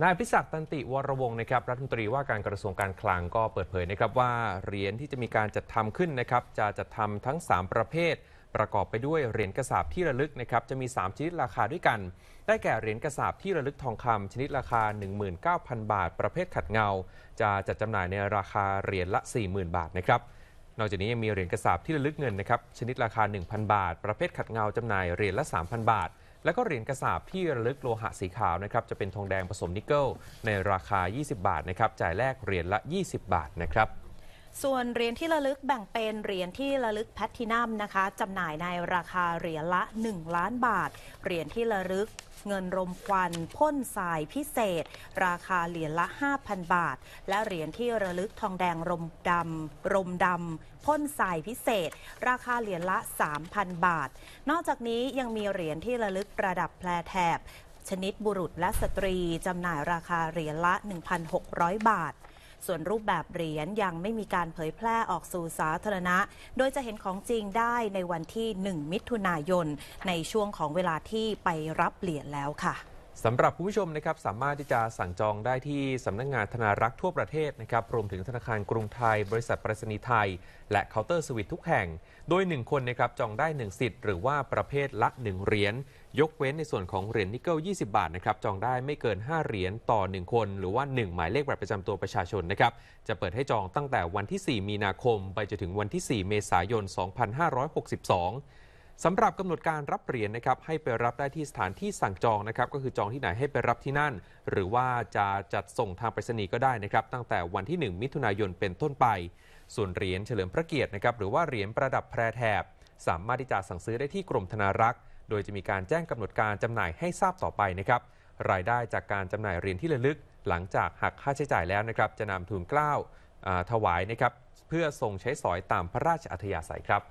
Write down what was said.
นายพิศักตันติวรวงศ์นะครับรัฐมนตรีว่าการกระทรวงการคลังก็เปิดเผยนะครับว่าเหรียญที่จะมีการจัดทำขึ้นนะครับจะจัดทำทั้ง 3 ประเภท ประกอบไปด้วยเหรียญกระสาบที่ระลึกนะครับจะมี 3ชนิดราคาด้วยกัน ได้แก่เหรียญกระสาบที่ระลึกทองคำชนิดราคา 19,000 บาท ประเภทขัดเงา จะจัดจำหน่ายในราคาเหรียญละ40,000 บาทนะครับนอกจากนี้ยังมีเหรียญกระสาบที่ระลึกเงินนะครับชนิดราคา1,000บาท ประเภทขัดเงา จำหน่ายเหรียญละ 3,000 บาทและก็เหรียญกระสาบที่ระลึกโลหะสีขาวนะครับ จะเป็นทองแดงผสมนิกเกิลในราคา 20 บาทนะครับ จ่ายแลกเหรียญละ 20 บาทนะครับส่วนเหรียญที่ระลึกแบ่งเป็นเหรียญที่ระลึกแพทินัมนะคะจำหน่ายในราคาเหรียญละ 1 ล้านบาท เหรียญที่ระลึกเงินรมควันพ่นสายพิเศษ ราคาเหรียญละ 5,000 บาท และเหรียญที่ระลึกทองแดงรมดำรมดำพ่นสายพิเศษ ราคาเหรียญละ 3,000 บาท นอกจากนี้ยังมีเหรียญที่ระลึกประดับแพรแถบชนิดบุรุษและสตรีจำหน่ายราคาเหรียญละ 1,600 บาทส่วนรูปแบบเหรียญยังไม่มีการเผยแพร่ออกสู่สาธารณะ โดยจะเห็นของจริงได้ในวันที่ 1 มิถุนายน ในช่วงของเวลาที่ไปรับเหรียญแล้วค่ะสำหรับผู้ชมนะครับสามารถที่จะสั่งจองได้ที่สำนักงงานธนารักษ์ทั่วประเทศนะครับรวมถึงธนาคารกรุงไทย บริษัทปรษณีไทย และเคาน์เตอร์สวิตทุกแห่ง โดย 1 คนนะครับจองได้1สิทธิ์หรือว่าประเภทละ1เหรียญยกเว้นในส่วนของเหรียญนิกเกิล20 บาทนะครับจองได้ไม่เกิน 5เหรียญต่อ 1 คน หรือว่า 1 หมายเลขบัตรประจำตัวประชาชนนะครับจะเปิดให้จองตั้งแต่วันที่ 4 มีนาคมไปจนถึงวันที่ 4 เมษายน2562สำหรับกำหนดการรับเหรียญนนะครับให้ไปรับได้ที่สถานที่สั่งจองนะครับก็คือจองที่ไหนให้ไปรับที่นั่น หรือว่าจะจัดส่งทางไปรษณีย์ก็ได้นะครับ ตั้งแต่วันที่ 1 มิถุนายนเป็นต้นไป ส่วนเหรียญเฉลิมพระเกียรตินะครับหรือว่าเหรียญประดับแพรแถบสามารถที่จะสั่งซื้อได้ที่กรมธนารักษ์ โดยจะมีการแจ้ง กำหนดการจำหน่ายให้ทราบต่อไปนะครับ รายได้จากการจำหน่ายเหรียญที่ระลึก หลังจากหักค่าใช้จ่ายแล้วนะครับจะนำทุนกล้าวถวายนะครับเพื่อส่งใช้สอยตามพระราชอัธยาศัยครับ